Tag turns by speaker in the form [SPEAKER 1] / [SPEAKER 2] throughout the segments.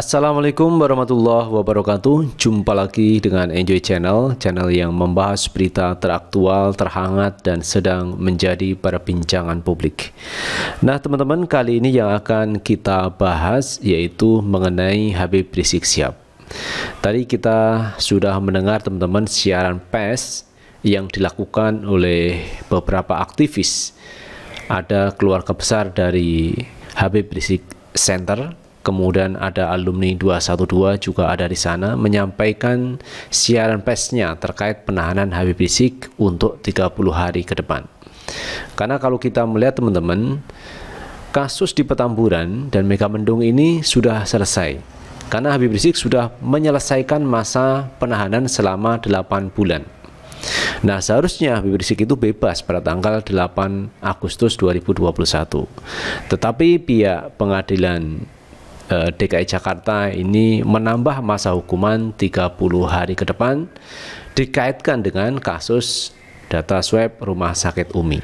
[SPEAKER 1] Assalamualaikum warahmatullahi wabarakatuh Jumpa lagi dengan Enjoy Channel Channel yang membahas berita teraktual, terhangat, dan sedang menjadi perbincangan publik Nah teman-teman kali ini yang akan kita bahas Yaitu mengenai Habib Rizik Siap. Tadi kita sudah mendengar teman-teman siaran pes Yang dilakukan oleh beberapa aktivis Ada keluarga besar dari Habib Rizik Center kemudian ada alumni 212 juga ada di sana menyampaikan siaran persnya terkait penahanan Habib Rizik untuk 30 hari ke depan. Karena kalau kita melihat teman-teman, kasus di Petamburan dan Megamendung ini sudah selesai. Karena Habib Rizik sudah menyelesaikan masa penahanan selama 8 bulan. Nah, seharusnya Habib Rizik itu bebas pada tanggal 8 Agustus 2021. Tetapi pihak pengadilan Eh, DKI Jakarta ini menambah masa hukuman 30 hari ke depan dikaitkan dengan kasus data swab rumah sakit Umi.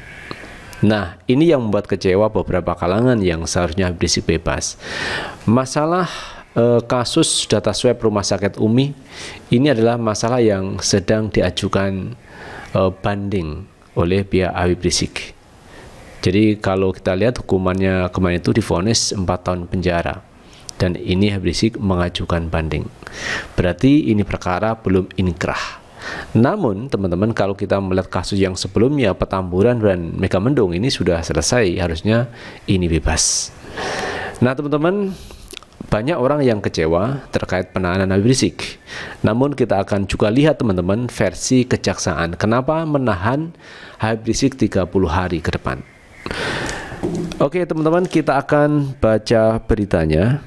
[SPEAKER 1] Nah, ini yang membuat kecewa beberapa kalangan yang seharusnya berisik bebas. Masalah eh, kasus data swab rumah sakit Umi ini adalah masalah yang sedang diajukan eh, banding oleh pihak Habib Rizik. Jadi kalau kita lihat hukumannya kemarin itu difonis 4 tahun penjara dan ini Habib Rizik mengajukan banding. Berarti ini perkara belum inkrah. Namun teman-teman kalau kita melihat kasus yang sebelumnya Petamburan dan mega mendung ini sudah selesai harusnya ini bebas. Nah teman-teman banyak orang yang kecewa terkait penahanan Habib Rizik. Namun kita akan juga lihat teman-teman versi kejaksaan. Kenapa menahan Habib Rizik 30 hari ke depan? Oke teman-teman kita akan baca beritanya.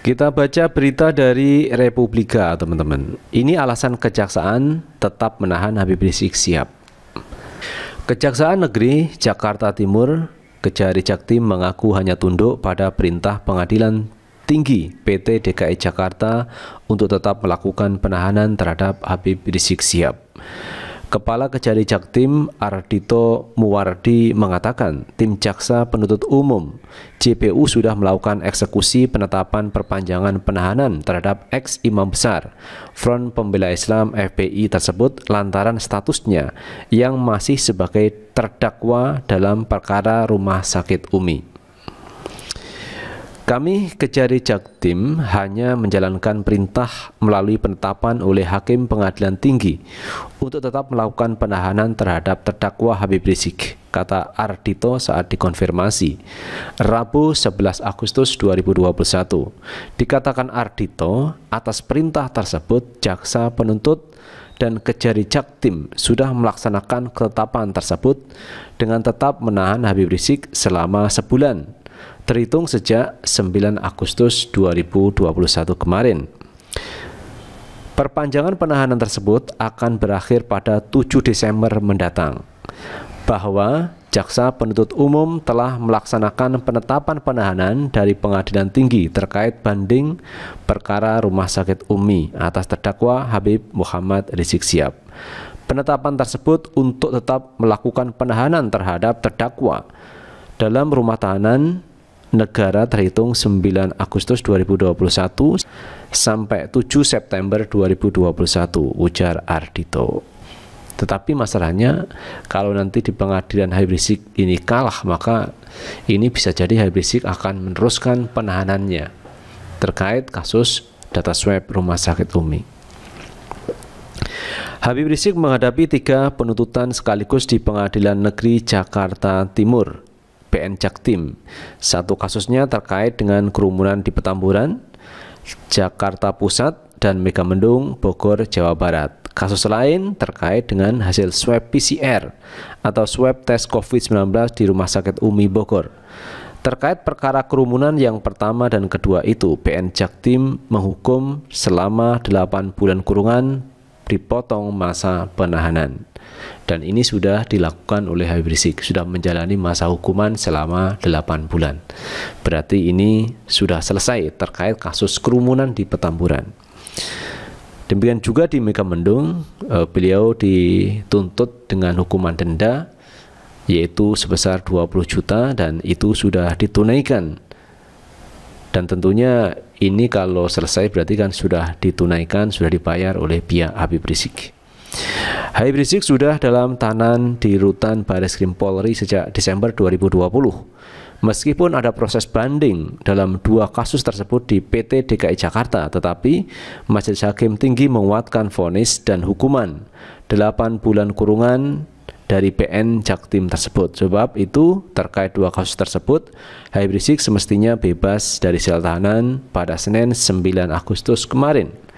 [SPEAKER 1] Kita baca berita dari Republika, teman-teman. Ini alasan kejaksaan tetap menahan Habib Rizik siap. Kejaksaan Negeri Jakarta Timur, Kejari Jaktim mengaku hanya tunduk pada perintah Pengadilan Tinggi PT DKI Jakarta untuk tetap melakukan penahanan terhadap Habib Rizik Sihab. Kepala Kejari Jaktim Ardito Muwardi mengatakan tim jaksa penuntut umum JPU sudah melakukan eksekusi penetapan perpanjangan penahanan terhadap ex-imam besar Front Pembela Islam FPI tersebut lantaran statusnya yang masih sebagai terdakwa dalam perkara rumah sakit Umi. Kami Kejari Jaktim hanya menjalankan perintah melalui penetapan oleh Hakim Pengadilan Tinggi untuk tetap melakukan penahanan terhadap terdakwa Habib Rizik, kata Ardito saat dikonfirmasi. Rabu 11 Agustus 2021, dikatakan Ardito atas perintah tersebut jaksa penuntut dan Kejari Jaktim sudah melaksanakan ketetapan tersebut dengan tetap menahan Habib Rizik selama sebulan terhitung sejak 9 Agustus 2021 kemarin. Perpanjangan penahanan tersebut akan berakhir pada 7 Desember mendatang. Bahwa Jaksa Penuntut Umum telah melaksanakan penetapan penahanan dari Pengadilan Tinggi terkait banding perkara Rumah Sakit Umi atas terdakwa Habib Muhammad Rizik Sihab. Penetapan tersebut untuk tetap melakukan penahanan terhadap terdakwa dalam rumah tahanan negara terhitung 9 Agustus 2021 sampai 7 September 2021, ujar Ardito. Tetapi masalahnya kalau nanti di pengadilan Habib Rizik ini kalah maka ini bisa jadi Habib Rizik akan meneruskan penahanannya terkait kasus data swab rumah sakit Umi. Habib Rizik menghadapi tiga penuntutan sekaligus di Pengadilan Negeri Jakarta Timur PN Jaktim. Satu kasusnya terkait dengan kerumunan di Petamburan, Jakarta Pusat, dan Megamendung, Bogor, Jawa Barat. Kasus lain terkait dengan hasil swab PCR atau swab tes COVID-19 di Rumah Sakit Umi Bogor. Terkait perkara kerumunan yang pertama dan kedua itu, PN Jaktim menghukum selama 8 bulan kurungan dipotong masa penahanan. Dan ini sudah dilakukan oleh Habib Rizik, sudah menjalani masa hukuman selama 8 bulan. Berarti ini sudah selesai terkait kasus kerumunan di Petamburan. Demikian juga di Megamendung, eh, beliau dituntut dengan hukuman denda yaitu sebesar 20 juta dan itu sudah ditunaikan. Dan tentunya ini kalau selesai berarti kan sudah ditunaikan, sudah dibayar oleh pihak Habib Rizik. Habib Rizik sudah dalam tahanan di rutan Baris Krim Polri sejak Desember 2020. Meskipun ada proses banding dalam dua kasus tersebut di PT DKI Jakarta, tetapi Majelis Hakim Tinggi menguatkan vonis dan hukuman 8 bulan kurungan dari PN Jaktim tersebut. Sebab itu terkait dua kasus tersebut, Habib Rizik semestinya bebas dari sel tahanan pada Senin 9 Agustus kemarin.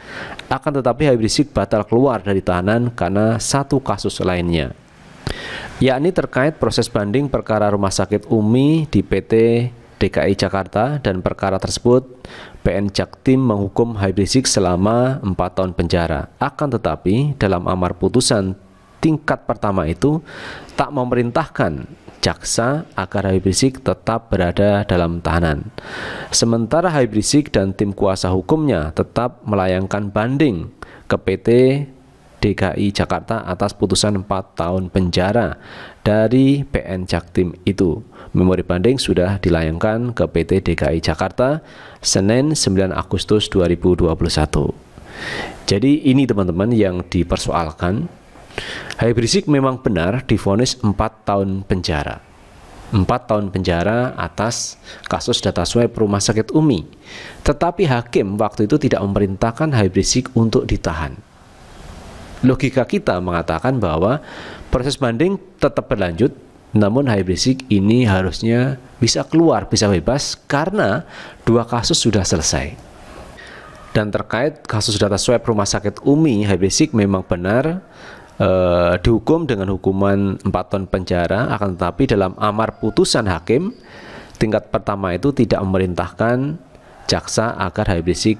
[SPEAKER 1] Akan tetapi Habib Rizik batal keluar dari tahanan karena satu kasus lainnya, yakni terkait proses banding perkara Rumah Sakit Umi di PT DKI Jakarta dan perkara tersebut PN Jaktim menghukum Habib Rizik selama 4 tahun penjara. Akan tetapi dalam amar putusan tingkat pertama itu tak memerintahkan jaksa agar Habib Rizik tetap berada dalam tahanan. Sementara Habib Rizik dan tim kuasa hukumnya tetap melayangkan banding ke PT DKI Jakarta atas putusan 4 tahun penjara dari PN Jaktim itu. Memori banding sudah dilayangkan ke PT DKI Jakarta Senin 9 Agustus 2021. Jadi ini teman-teman yang dipersoalkan Habib Rizik memang benar difonis 4 tahun penjara. 4 tahun penjara atas kasus data swab rumah sakit Umi. Tetapi hakim waktu itu tidak memerintahkan Habib Rizik untuk ditahan. Logika kita mengatakan bahwa proses banding tetap berlanjut, namun Habib Rizik ini harusnya bisa keluar, bisa bebas karena dua kasus sudah selesai. Dan terkait kasus data swab rumah sakit Umi, Habib Rizik memang benar eh, dihukum dengan hukuman 4 tahun penjara akan tetapi dalam amar putusan hakim tingkat pertama itu tidak memerintahkan jaksa agar Habib Rizik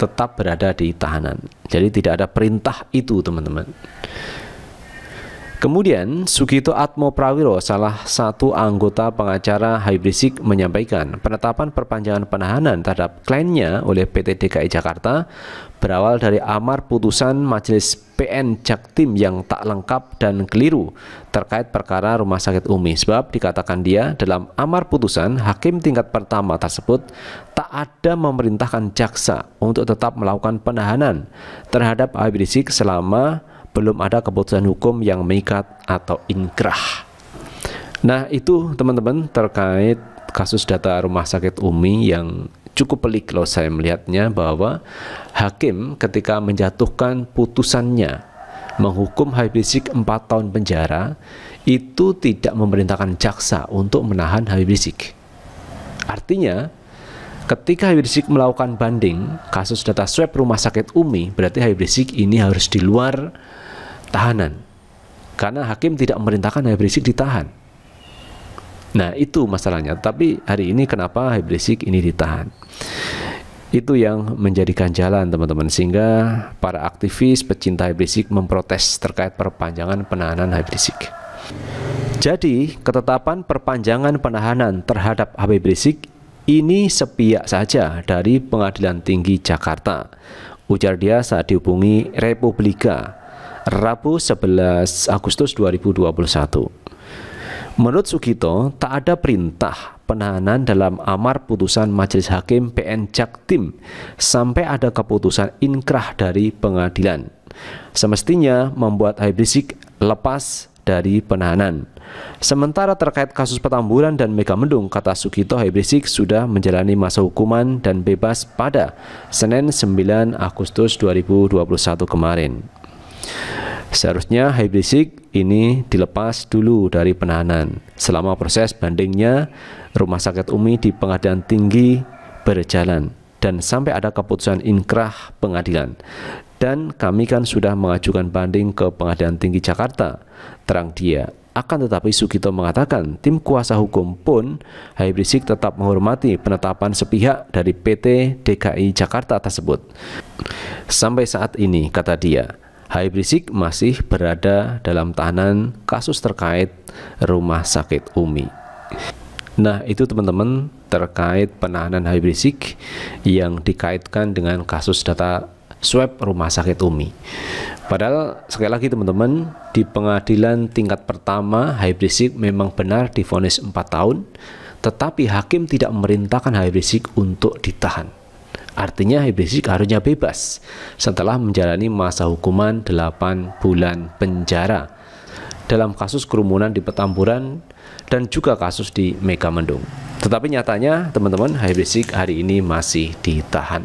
[SPEAKER 1] tetap berada di tahanan. Jadi tidak ada perintah itu, teman-teman. Kemudian, Sugito Atmo Prawiro, salah satu anggota pengacara Habib menyampaikan, penetapan perpanjangan penahanan terhadap kliennya oleh PT DKI Jakarta berawal dari amar putusan Majelis PN Jaktim yang tak lengkap dan keliru terkait perkara Rumah Sakit Umi sebab dikatakan dia dalam amar putusan hakim tingkat pertama tersebut tak ada memerintahkan jaksa untuk tetap melakukan penahanan terhadap Habib selama belum ada keputusan hukum yang mengikat atau inkrah. Nah, itu teman-teman terkait kasus data rumah sakit Umi yang cukup pelik kalau saya melihatnya bahwa hakim ketika menjatuhkan putusannya menghukum Habib Rizik 4 tahun penjara itu tidak memerintahkan jaksa untuk menahan Habib Rizik. Artinya Ketika Habib Rizik melakukan banding kasus data swab rumah sakit Umi, berarti Habib Rizik ini harus di luar tahanan. Karena hakim tidak memerintahkan Habib Rizik ditahan. Nah, itu masalahnya. Tapi hari ini kenapa Habib Rizik ini ditahan? Itu yang menjadikan jalan teman-teman sehingga para aktivis pecinta Habib Rizik memprotes terkait perpanjangan penahanan Habib Rizik. Jadi, ketetapan perpanjangan penahanan terhadap Habib Rizik ini sepiak saja dari Pengadilan Tinggi Jakarta, ujar dia saat dihubungi Republika, Rabu 11 Agustus 2021. Menurut Sugito, tak ada perintah penahanan dalam amar putusan Majelis Hakim PN Jaktim sampai ada keputusan inkrah dari pengadilan. Semestinya membuat Habib Rizik lepas dari penahanan. Sementara terkait kasus Petamburan dan Megamendung, kata Sugito Hebrisik sudah menjalani masa hukuman dan bebas pada Senin 9 Agustus 2021 kemarin. Seharusnya Hebrisik ini dilepas dulu dari penahanan selama proses bandingnya Rumah Sakit Umi di Pengadilan Tinggi berjalan dan sampai ada keputusan inkrah pengadilan. Dan kami kan sudah mengajukan banding ke Pengadilan Tinggi Jakarta, terang dia. Akan tetapi Sugito mengatakan tim kuasa hukum pun Habib Rizik tetap menghormati penetapan sepihak dari PT DKI Jakarta tersebut. Sampai saat ini, kata dia, Habib Rizik masih berada dalam tahanan kasus terkait rumah sakit Umi. Nah itu teman-teman terkait penahanan Habib Rizik yang dikaitkan dengan kasus data swab rumah sakit Umi. Padahal sekali lagi teman-teman di pengadilan tingkat pertama Habib Rizik memang benar difonis 4 tahun, tetapi hakim tidak memerintahkan Habib Rizik untuk ditahan. Artinya Habib Rizik harusnya bebas setelah menjalani masa hukuman 8 bulan penjara dalam kasus kerumunan di Petamburan dan juga kasus di Megamendung. Tetapi nyatanya teman-teman Habib Rizik hari ini masih ditahan.